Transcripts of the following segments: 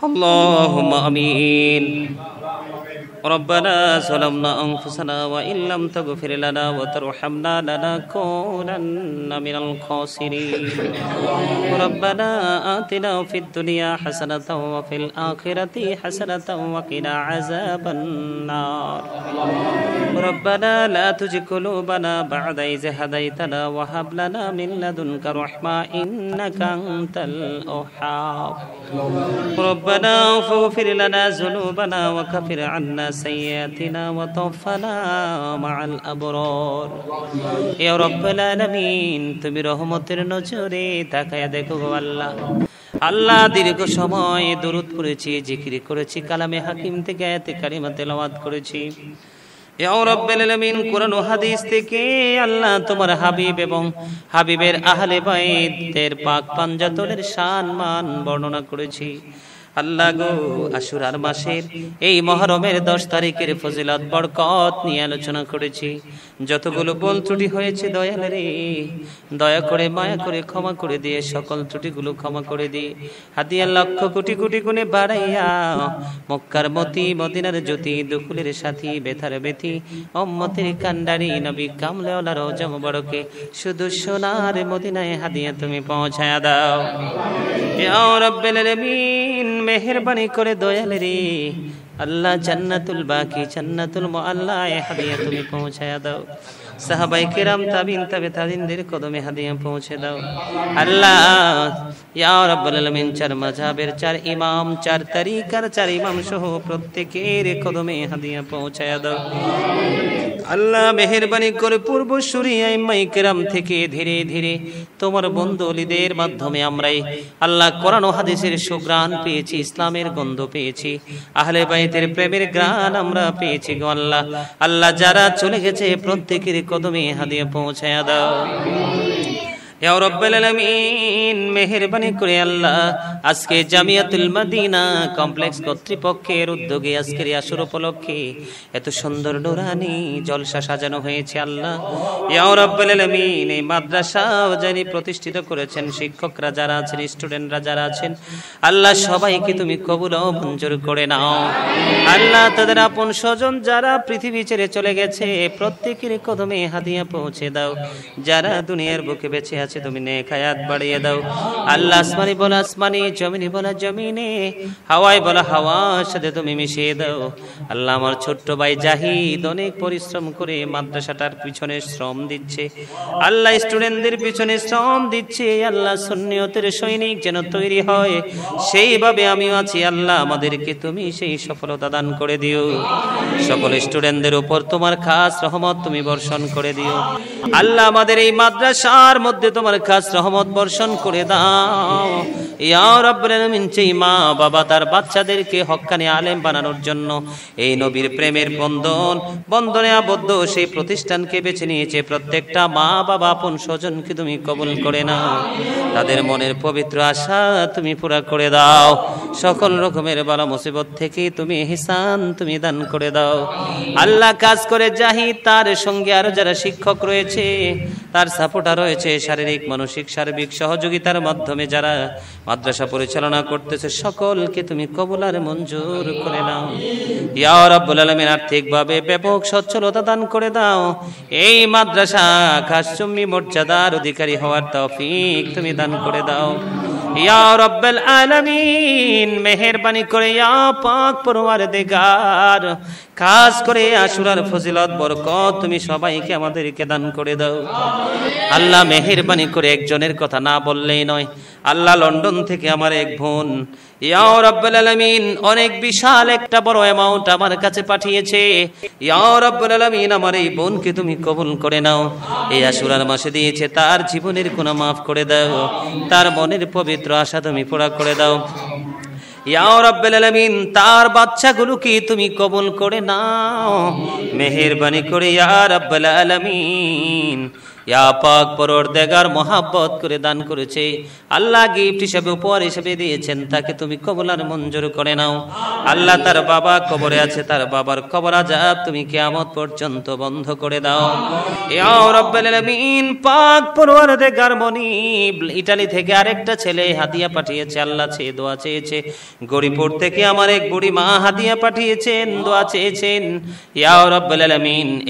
Allahumma amin Rabbana salamna anfusana wa in lam wa tarhamna lanakunanna minal khasirin Rabbana atina fid dunya wa fil akhirati hasanatan wa qina azaban nar la tujzi qulubana ba'da wa hab lana min ladunka rahma innaka antal ربنا فاغفر لنا ذنوبنا وكفر عنا سيئاتنا وتوفنا مع الأبرار يا رب العالمين তুমি রহমতের নজরে তাকায়া দেখো আল্লাহ আল্লাহ দীর্ঘ সময় দরুদ করেছি জিকির করেছি কালামে হাকিম থেকে আয়াতে কারিমা তেলাওয়াত করেছি কোরআন হাদিস থেকে আল্লাহ তোমার হাবিব এবং হাবিবের আহলে বাইদের পাক পাঞ্জাতনের সম্মান বর্ণনা করেছি আল্লাহ গো আশুরার মাসের এই মহরমের দশ তারিখের ফজিলত বরকত নিয়ে আলোচনা করেছি যতগুলো বল ত্রুটি হয়েছে দয়াল রে দয়া করে মায়া করে ক্ষমা করে দিয়ে সকল ত্রুটিগুলো ক্ষমা করে দি হাতিয়া লক্ষ কোটি কোটি গুণে বাড়াইয়া মক্কার মতি মদিনার জ্যোতি দুকুলের সাথী বেথার বেথি অম্মতের কান্ডারি নবী কামলেওয়ালার জম বড়কে শুধু সোনার মদিনায় হাদিয়া তুমি পৌঁছায়া দাও রব্বেল মেহরবানি করে দয়াল রে আল্লাহ জান্নাতুল বাকি জান্নাতুল মোয়াল্লায় হাদিয়া তুমি পৌঁছায়া দাও সাহাবাই কেরাম তাবিন তাবে তাদিনদের কদমে হাদিয়া পৌঁছে দাও আল্লাহ ইয়া রাব্বুল আলামিন চার মাযহাবের চার ইমাম চার তরিকার চার ইমাম সহ প্রত্যেকের কদমে হাদিয়া পৌঁছায়া দাও আমিন আল্লাহ মেহরবানি করে পূর্ব সুরিয়াই মাইকেরাম থেকে ধীরে ধীরে তোমার বন্ধুলিদের মাধ্যমে আমরাই আল্লাহ কোরআন হাদিসের সুগ্রাণ পেয়েছি ইসলামের গন্ধ পেয়েছি আহলে বাইতের প্রেমের গ্রাণ আমরা পেয়েছি গো আল্লাহ আল্লাহ যারা চলে গেছে প্রত্যেকের কদমে হাদিয়ে পৌঁছায় দাও করে আল্লাহ আজকে জামিয়াতুল কমপ্লেক্স কর্তৃপক্ষের উদ্যোগে আজকের উপলক্ষে এত সুন্দর ডোরানি জলসা সাজানো হয়েছে আল্লাহ মাদ্রাসা প্রতিষ্ঠিত করেছেন শিক্ষকরা যারা আছেন স্টুডেন্টরা যারা আছেন আল্লাহ সবাইকে তুমি কবুল মঞ্জুর করে নাও আল্লাহ তাদের আপন স্বজন যারা পৃথিবী ছেড়ে চলে গেছে প্রত্যেকের কদমে হাতিয়া পৌঁছে দাও যারা দুনিয়ার বুকে বেছে আছে কাছে তুমি নে খায়াত বাড়িয়ে দাও আল্লাহ আসমানি বলো আসমানি জমিনি বলা জমিনে হাওয়ায় বলা হাওয়ার সাথে তুমি মিশিয়ে দাও আল্লাহ আমার ছোট্ট ভাই জাহিদ অনেক পরিশ্রম করে মাদ্রাসাটার পিছনে শ্রম দিচ্ছে আল্লাহ স্টুডেন্টদের পিছনে শ্রম দিচ্ছে আল্লাহ সৈন্যতের সৈনিক যেন তৈরি হয় সেইভাবে আমিও আছি আল্লাহ আমাদেরকে তুমি সেই সফলতা দান করে দিও সকল স্টুডেন্টদের উপর তোমার খাস রহমত তুমি বর্ষণ করে দিও আল্লাহ আমাদের এই মাদ্রাসার মধ্যে তোমার খাস রহমত বর্ষণ করে দাও ইয়াও রব্বুল আলামিন যেই মা বাবা তার বাচ্চাদেরকে হক্কানি আলেম বানানোর জন্য এই নবীর প্রেমের বন্ধন বন্ধনে আবদ্ধ সেই প্রতিষ্ঠানকে বেছে নিয়েছে প্রত্যেকটা মা বাবা আপন স্বজনকে তুমি কবুল করে নাও তাদের মনের পবিত্র আশা তুমি পুরা করে দাও সকল রকমের বালা মুসিবত থেকে তুমি হিসান তুমি দান করে দাও আল্লাহ কাজ করে যাহি তার সঙ্গে আরো যারা শিক্ষক রয়েছে তার সাপোর্টার রয়েছে শারীরিক মানসিক সার্বিক সহযোগিতার মাধ্যমে যারা মাদ্রাসা পরিচালনা করতেছে সকলকে তুমি কবলার মঞ্জুর করে নাও ইয়া রব্বুল আলমিন আর্থিকভাবে ব্যাপক সচ্ছলতা দান করে দাও এই মাদ্রাসা খাসচুম্মি মর্যাদার অধিকারী হওয়ার তফিক তুমি দান করে দাও ইয়া রব্বাল আলামিন মেহেরবানি করে ইয়া পাক পরওয়ারদিগার কাজ করে আশুরার ফজিলত বরকত তুমি সবাইকে আমাদেরকে দান করে দাও আল্লাহ মেহেরবানি করে একজনের কথা না বললেই নয় আল্লাহ লন্ডন থেকে আমার এক বোন ইয়াও রব্বুল আলামিন অনেক বিশাল একটা বড় অ্যামাউন্ট আমার কাছে পাঠিয়েছে ইয়াও রব্বুল আলামিন আমার এই বোনকে তুমি কবুল করে নাও এই আশুরার মাসে দিয়েছে তার জীবনের কোনো মাফ করে দাও তার মনের পবিত্র আশা তুমি পোড়া করে দাও ইয়াও রব্বুল আলামিন তার বাচ্চাগুলোকে তুমি কবুল করে নাও মেহেরবানি করে ইয়া রব্বুল আলামিন ইয়াপাক পরর দেগার মহাব্বত করে দান করেছে আল্লাহ গিফট হিসেবে উপহার হিসেবে দিয়েছেন তাকে তুমি কবলার মঞ্জুর করে নাও আল্লাহ তার বাবা কবরে আছে তার বাবার কবর আজাব তুমি কেয়ামত পর্যন্ত বন্ধ করে দাও পাক পরোয়ার দেগার মনিব ইটালি থেকে আরেকটা ছেলে হাতিয়া পাঠিয়েছে আল্লাহ ছে দোয়া চেয়েছে গরিপুর থেকে আমার এক বুড়ি মা হাতিয়া পাঠিয়েছেন দোয়া চেয়েছেন ইয়াও রব্বাল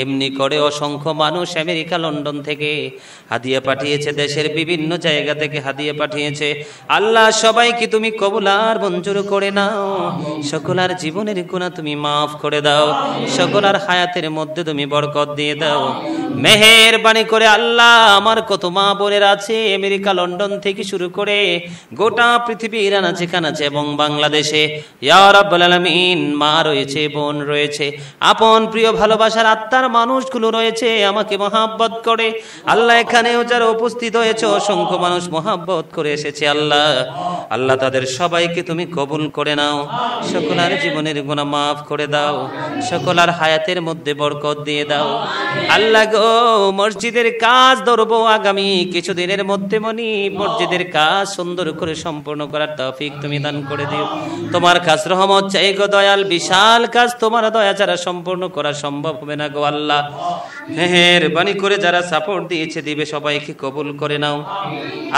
এমনি করে অসংখ্য মানুষ আমেরিকা লন্ডন থেকে থেকে হাদিয়া পাঠিয়েছে দেশের বিভিন্ন জায়গা থেকে হাদিয়া পাঠিয়েছে আল্লাহ সবাইকে তুমি কবুলার মঞ্জুর করে নাও সকলার জীবনের গুণা তুমি মাফ করে দাও সকলার হায়াতের মধ্যে তুমি বরকত দিয়ে দাও মেহেরবানি করে আল্লাহ আমার কত মা বোনের আছে আমেরিকা লন্ডন থেকে শুরু করে গোটা পৃথিবীর কান আছে এবং বাংলাদেশে ইয়ারাবুল আলমিন মা রয়েছে বোন রয়েছে আপন প্রিয় ভালোবাসার আত্মার মানুষগুলো রয়েছে আমাকে মহাব্বত করে আল্লাহ এখানেও যারা উপস্থিত হয়েছে অসংখ্য মানুষ মহাব্বত করে এসেছে আল্লাহ আল্লাহ তাদের সবাইকে তুমি কবুল করে নাও সকলার জীবনের গুণা মাফ করে দাও সকলার হায়াতের মধ্যে বরকত দিয়ে দাও আল্লাহ গো মসজিদের কাজ ধরবো আগামী কিছুদিনের মধ্যে মনি মসজিদের কাজ সুন্দর করে সম্পূর্ণ করার তফিক তুমি দান করে দিও তোমার কাজ রহমত চাই গো দয়াল বিশাল কাজ তোমার দয়া ছাড়া সম্পূর্ণ করা সম্ভব হবে না গো আল্লাহ মেহরবানি করে যারা সাপোর্ট দিয়েছে দিবে সবাইকে কবুল করে নাও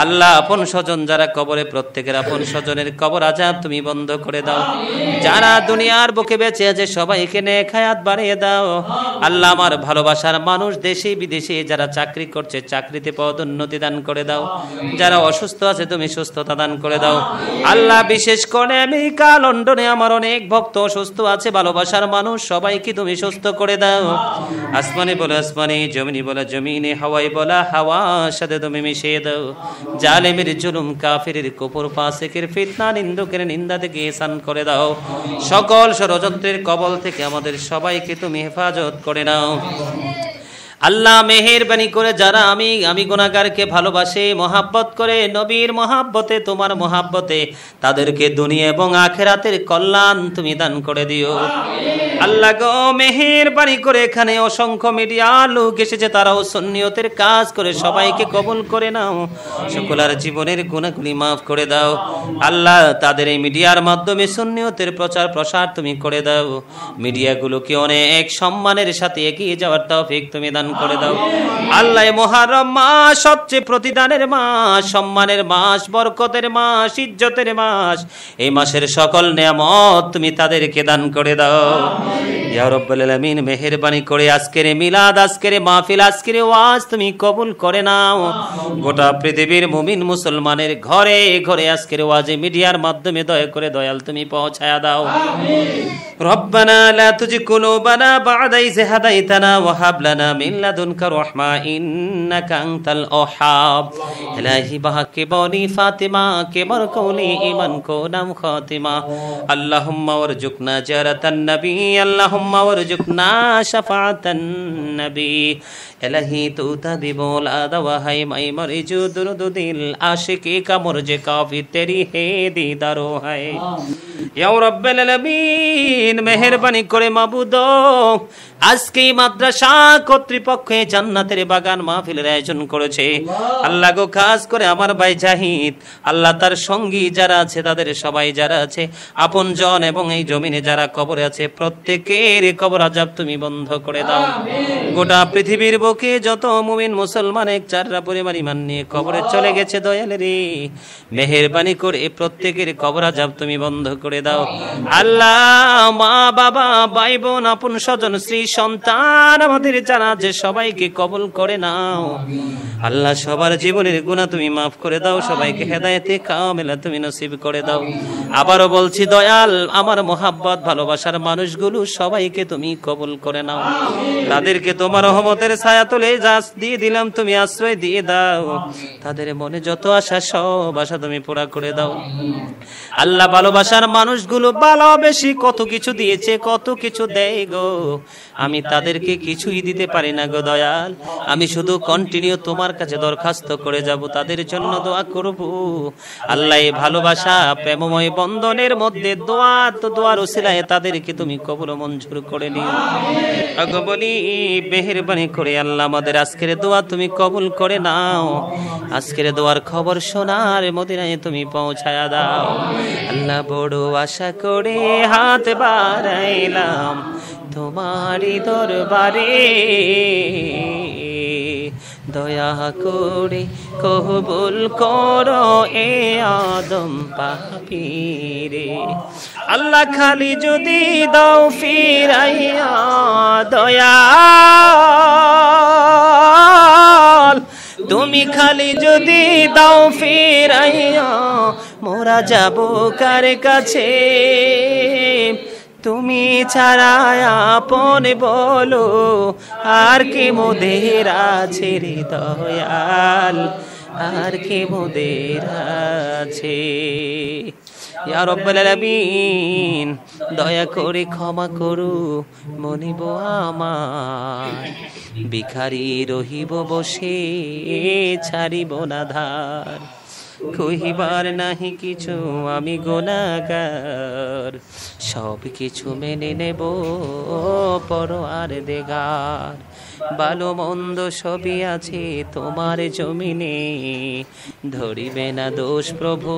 আল্লাহ আপন স্বজন যারা কবরে প্রত্যেকের আপন স্বজনের কবর আজাব তুমি বন্ধ করে দাও যারা দুনিয়ার বুকে বেঁচে আছে সবাইকে নেক বাড়িয়ে দাও আল্লাহ আমার ভালোবাসার মানুষ দেশে বিদেশে যারা চাকরি করছে চাকরিতে পদোন্নতি দান করে দাও যারা অসুস্থ আছে তুমি সুস্থতা দান করে দাও আল্লাহ বিশেষ করে আমেরিকা লন্ডনে আমার অনেক ভক্ত অসুস্থ আছে ভালোবাসার মানুষ সবাইকে তুমি সুস্থ করে দাও আসমানি বলে আসমানে জমিনে বলা জমিনে হাওয়াই বলা হাওয়া সাথে তুমি মিশে দাও জালেমের জুলুম কাফিরের কোপর পাশেকের ফিতনা নিন্দুকের নিন্দা থেকে এসান করে দাও সকল ষড়যন্ত্রের কবল থেকে আমাদের সবাইকে তুমি হেফাজত করে নাও আল্লাহ মেহেরবানি করে যারা আমি আমি গুণাগারকে ভালোবাসে মহাব্বত করে নবীর মহাব্বতে তোমার মহাব্বতে তাদেরকে দুনিয়া এবং আখেরাতের কল্যাণ তুমি দান করে দিও আল্লাহ গো মেহের বাড়ি করে এখানে অসংখ্য মিডিয়া লোক এসেছে তারাও সন্নিয়তের কাজ করে সবাইকে কবল করে নাও সকলার জীবনের গুণাগুলি মাফ করে দাও আল্লাহ তাদের এই মিডিয়ার মাধ্যমে সন্নিয়তের প্রচার প্রসার তুমি করে দাও মিডিয়াগুলোকে অনেক সম্মানের সাথে এগিয়ে যাওয়ার তৌফিক তুমি দান করে দাও আল্লাহ মহারম মাস সবচেয়ে প্রতিদানের মাস সম্মানের মাস বরকতের মাস ইজ্জতের মাস এই মাসের সকল নিয়ামত তুমি তাদেরকে দান করে দাও আল্লাহ আলমিন করে আজকের মিলাদ আজকের মাহফিল আজকের ওয়াজ তুমি কবুল করে নাও গোটা পৃথিবীর মুমিন মুসলমানের ঘরে ঘরে আজকের মিডিয়ার মাধ্যমে দয়া করে দয়াল তুমি দাও রব্বানা লা লানা মিন লাদুনকা রাহমা ইন্নাকা আনতাল ইলাহি বনি ফাতিমা কে মরকুলি ইমান কো নাম খাতিমা আল্লাহুম্মা ওয়ারজুকনা জারাতান নবী আল্লাহুম্মা اللهم وارزقنا شفاعة النبي إلهي توتا بول آدھا وحی مائی مرجو درد دل عاشقی کا مرج کافی تیری ہے دیدارو ہے یا رب العالمین مہربانی کرے معبودو আজকে মাদ্রাসা কর্তৃপক্ষে জান্নাতের বাগান মাহফিলের আয়োজন করেছে আল্লাহ গো খাস করে আমার ভাই জাহিদ আল্লাহ তার সঙ্গী যারা আছে তাদের সবাই যারা আছে আপন জন এবং এই জমিনে যারা কবরে আছে প্রত্যেকের কবর আজাব তুমি বন্ধ করে দাও গোটা পৃথিবীর বুকে যত মুমিন মুসলমান এক চাররা পরিমাণ ইমান নিয়ে কবরে চলে গেছে দয়াল রে মেহেরবানি করে প্রত্যেকের কবর আজাব তুমি বন্ধ করে দাও আল্লাহ মা বাবা ভাই বোন আপন স্বজন শ্রী সন্তান আমাদের জানা যে সবাইকে কবল করে নাও আল্লাহ সবার জীবনের গুণা তুমি মাফ করে দাও সবাইকে হেদায়তে কামেলা তুমি নসিব করে দাও আবারও বলছি দয়াল আমার মোহাব্বত ভালোবাসার মানুষগুলো সবাইকে তুমি কবল করে নাও তাদেরকে তোমার রহমতের ছায়া তুলে যাস দিয়ে দিলাম তুমি আশ্রয় দিয়ে দাও তাদের মনে যত আশা সব আশা তুমি পুরা করে দাও আল্লাহ ভালোবাসার মানুষগুলো ভালোবেসি কত কিছু দিয়েছে কত কিছু দেয় গো আমি তাদেরকে কিছুই দিতে পারি না গো দয়াল আমি শুধু কন্টিনিউ তোমার কাছে দরখাস্ত করে যাব তাদের জন্য দোয়া করব আল্লাহ ভালোবাসা প্রেমময় বন্ধনের মধ্যে দোয়া তো দোয়ার ওসিলায় তাদেরকে তুমি কবল মঞ্জুর করে নিও বলি মেহরবানি করে আল্লাহ আমাদের আজকের দোয়া তুমি কবুল করে নাও আজকের দোয়ার খবর শোনার মদিনায় তুমি পৌঁছায়া দাও আল্লাহ বড় আশা করে হাত বাড়াইলাম তোমারি দরবারে দয়া করে কবুল কর এ আদম পাপিরে আল্লাহ খালি যদি দাও ফিরাইয়া দয়া তুমি খালি যদি দাও ফিরাইয়া মোরা যাব কার কাছে তুমি ছাড়া আপন বলো আর কে মোদের আছে দয়াল আর কে মোদের আছে রব্বালামিন দয়া করে ক্ষমা করু মনিব আমার ভিখারি রহিব বসে ছাড়িব না ধার কহিবার নাহি কিছু আমি গোনাগার সব কিছু মেনে নেব পর আর দেগার ভালো মন্দ সবই আছে তোমার জমিনে ধরিবে না দোষ প্রভু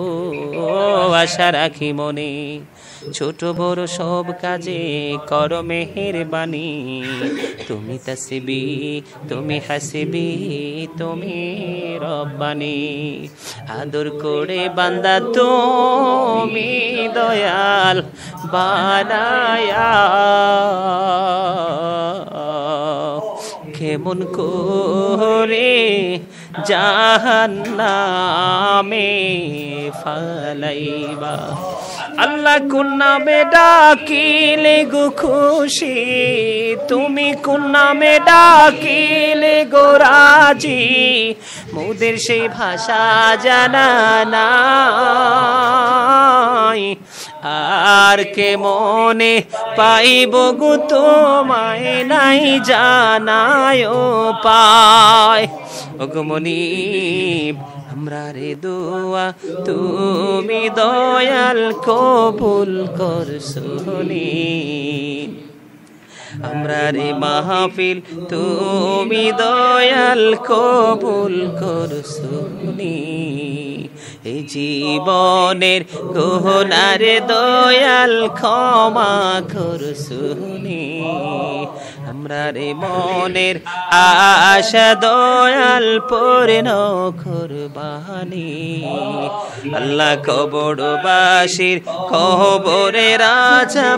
আশা রাখি মনে ছোট বড় সব কাজে কর মেহের বাণী তুমি তাসিবি তুমি হাসিবি তুমি রব্বানি আজ আদর করে বান্দা তুমি দয়াল বানায়া কেমন করে জাহান্নামে ফলাইবা আল্লাহ কোন নামে ডাকিলে গো খুশি তুমি কোন নামে ডাকিলে গো রাজি মুদের সেই ভাষা জানা নাই আর কে মনে পাইব গো তোমায় নাই জানায় পায় অগমনিব আমরা রে দোয়া তুমি দয়াল কবুল কর শুনি আমরা রে মাহফিল তুমি দয়াল কবুল শুনি এই জীবনের গহনার দয়াল ক্ষমা শুনি আমরা রে মনের আশা দয়াল নখর বাহানি আল্লাহ বাসির কবরে রাজা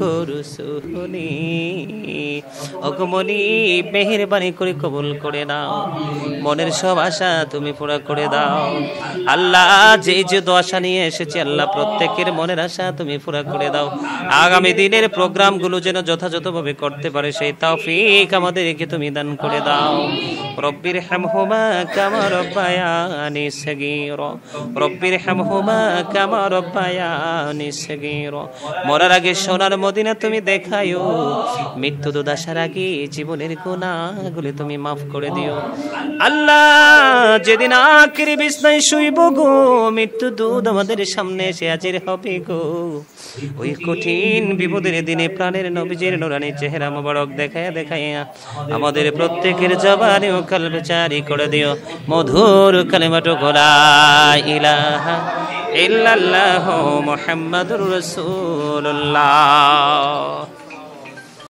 করু শুনি অগমনি মেহেরবানি করে কবুল করে নাও মনের সব আশা তুমি পুরা করে দাও আল্লাহ যে যে দশা নিয়ে এসেছে আল্লাহ প্রত্যেকের মনের আশা তুমি পুরা করে দাও আগামী দিনের প্রোগ্রামগুলো যেন যথাযথভাবে করতে পারে সেই তাওফিক আমাদেরকে তুমি দান করে দাও রব্বির হ্যাম হোমা কামার বায়ানি সগীর صغيرا رب ارحمهما كما ربياني صغيرا মরার আগে সোনার মদিনা তুমি দেখায়ো মৃত্যু তো দাসার আগে জীবনের গুনাহগুলি তুমি মাফ করে দিও আল্লাহ যেদিন আখির বিছনায় শুইব গো মৃত্যু দুধ আমাদের সামনে এসে হাজির হবে গো ওই কঠিন বিপদের দিনে প্রাণের নবীজের নোরানি চেহারা মোবারক দেখায় দেখাইয়া আমাদের প্রত্যেকের জবানে ও চারি করে দিও মধুর কালেমাটো গোলা ইলাহা ইল্লাল্লাহু মুহাম্মাদুর রাসূলুল্লাহ